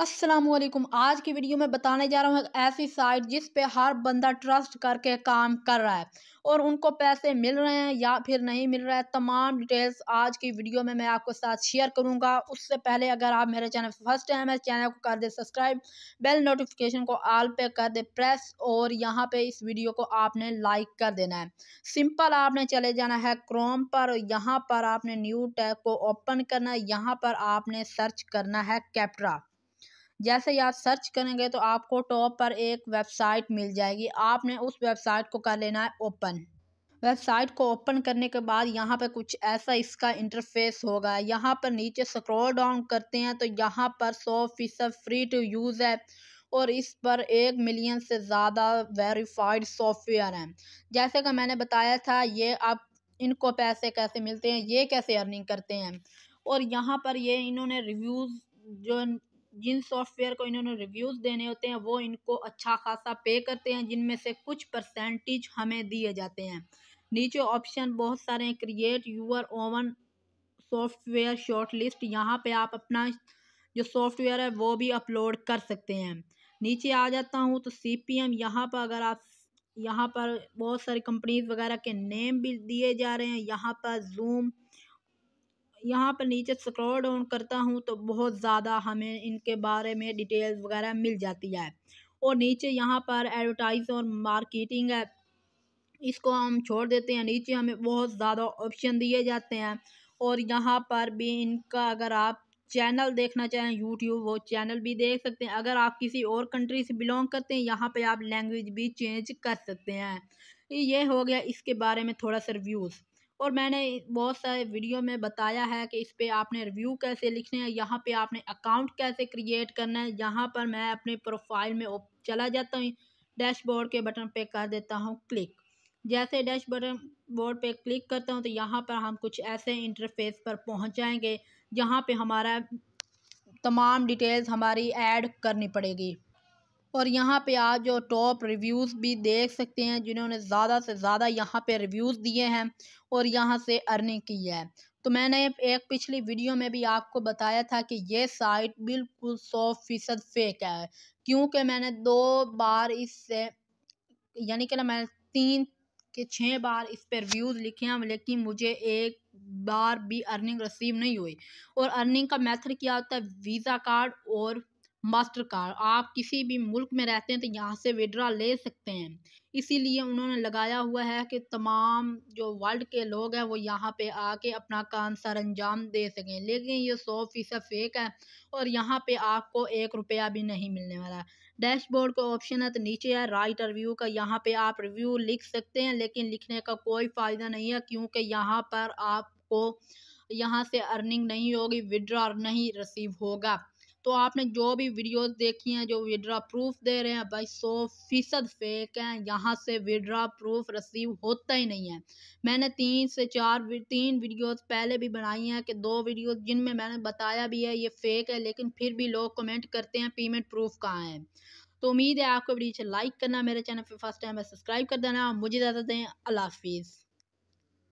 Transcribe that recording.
असलम आज की वीडियो में बताने जा रहा हूँ एक ऐसी साइट जिस पे हर बंदा ट्रस्ट करके काम कर रहा है और उनको पैसे मिल रहे हैं या फिर नहीं मिल रहा है तमाम डिटेल्स आज की वीडियो में मैं आपको साथ शेयर करूँगा उससे पहले अगर आप मेरे चैनल फर्स्ट टाइम है चैनल को कर दे सब्सक्राइब बेल नोटिफिकेशन को ऑल पे कर दे प्रेस और यहाँ पर इस वीडियो को आपने लाइक कर देना है सिंपल आपने चले जाना है क्रोम पर यहाँ पर आपने न्यू टैब को ओपन करना है यहाँ पर आपने सर्च करना है कैप्ट्रा जैसे ही आप सर्च करेंगे तो आपको टॉप पर एक वेबसाइट मिल जाएगी आपने उस वेबसाइट को कर लेना है ओपन वेबसाइट को ओपन करने के बाद यहाँ पर कुछ ऐसा इसका इंटरफेस होगा यहाँ पर नीचे स्क्रॉल डाउन करते हैं तो यहाँ पर सौ फीसद फ्री टू यूज़ है और इस पर एक मिलियन से ज़्यादा वेरीफाइड सॉफ्टवेयर हैं जैसे कि मैंने बताया था ये आप इनको पैसे कैसे मिलते हैं ये कैसे अर्निंग करते हैं और यहाँ पर ये इन्होंने रिव्यूज़ जो जिन सॉफ्टवेयर को इन्होंने रिव्यूज़ देने होते हैं वो इनको अच्छा खासा पे करते हैं जिनमें से कुछ परसेंटेज हमें दिए जाते हैं नीचे ऑप्शन बहुत सारे हैं create your own software short list यहाँ पे आप अपना जो सॉफ्टवेयर है वो भी अपलोड कर सकते हैं नीचे आ जाता हूँ तो सी पी एम यहाँ पर अगर आप यहाँ पर बहुत सारी कंपनीज वगैरह के नेम भी दिए जा रहे हैं यहाँ पर जूम यहाँ पर नीचे स्क्रॉल डाउन करता हूँ तो बहुत ज़्यादा हमें इनके बारे में डिटेल्स वगैरह मिल जाती है और नीचे यहाँ पर एडवर्टाइज और मार्केटिंग है इसको हम छोड़ देते हैं नीचे हमें बहुत ज़्यादा ऑप्शन दिए जाते हैं और यहाँ पर भी इनका अगर आप चैनल देखना चाहें यूट्यूब वो चैनल भी देख सकते हैं अगर आप किसी और कंट्री से बिलोंग करते हैं यहाँ पे आप लैंग्वेज भी चेंज कर सकते हैं ये हो गया इसके बारे में थोड़ा सा रिव्यूज़ और मैंने बहुत सारे वीडियो में बताया है कि इस पर आपने रिव्यू कैसे लिखने हैं यहाँ पे आपने अकाउंट कैसे क्रिएट करना है यहाँ पर मैं अपने प्रोफाइल में चला जाता हूँ डैशबोर्ड के बटन पे कर देता हूँ क्लिक जैसे डैश बटन बोर्ड पर क्लिक करता हूँ तो यहाँ पर हम कुछ ऐसे इंटरफेस पर पहुँच जाएँगे जहाँ पर हमारा तमाम डिटेल्स हमारी ऐड करनी पड़ेगी और यहाँ पे आप जो टॉप रिव्यूज़ भी देख सकते हैं जिन्होंने ज़्यादा से ज़्यादा यहाँ पे रिव्यूज़ दिए हैं और यहाँ से अर्निंग की है तो मैंने एक पिछली वीडियो में भी आपको बताया था कि ये साइट बिल्कुल सौ फीसद फेक है क्योंकि मैंने दो बार इससे यानी कि ना मैंने तीन के छः बार इस पर रिव्यूज़ लिखे हैं लेकिन मुझे एक बार भी अर्निंग रिसीव नहीं हुई और अर्निंग का मेथड क्या होता है वीज़ा कार्ड और मास्टर कार्ड आप किसी भी मुल्क में रहते हैं तो यहाँ से विड्रा ले सकते हैं इसीलिए उन्होंने लगाया हुआ है कि तमाम जो वर्ल्ड के लोग हैं वो यहाँ पे आके अपना काम सर अंजाम दे सकें लेकिन ये सौ फीसद फेक है और यहाँ पे आपको एक रुपया भी नहीं मिलने वाला है डैशबोर्ड का ऑप्शन है तो नीचे है राइट रिव्यू का यहाँ पे आप रिव्यू लिख सकते हैं लेकिन लिखने का कोई फ़ायदा नहीं है क्योंकि यहाँ पर आपको यहाँ से अर्निंग नहीं होगी विड्रॉ नहीं रसीव होगा तो आपने जो भी वीडियोस देखी हैं जो विड्रा प्रूफ दे रहे हैं भाई सौ फीसद फेक हैं यहाँ से विड्रा प्रूफ रसीव होता ही नहीं है मैंने तीन से चार तीन वीडियोस पहले भी बनाई हैं कि दो वीडियोस जिनमें मैंने बताया भी है ये फेक है लेकिन फिर भी लोग कमेंट करते हैं पेमेंट प्रूफ कहाँ है तो उम्मीद है आपको वीडियो लाइक करना मेरे चैनल पर फर्स्ट टाइम सब्सक्राइब कर देना मुझे ज़्यादा दें अल्लाह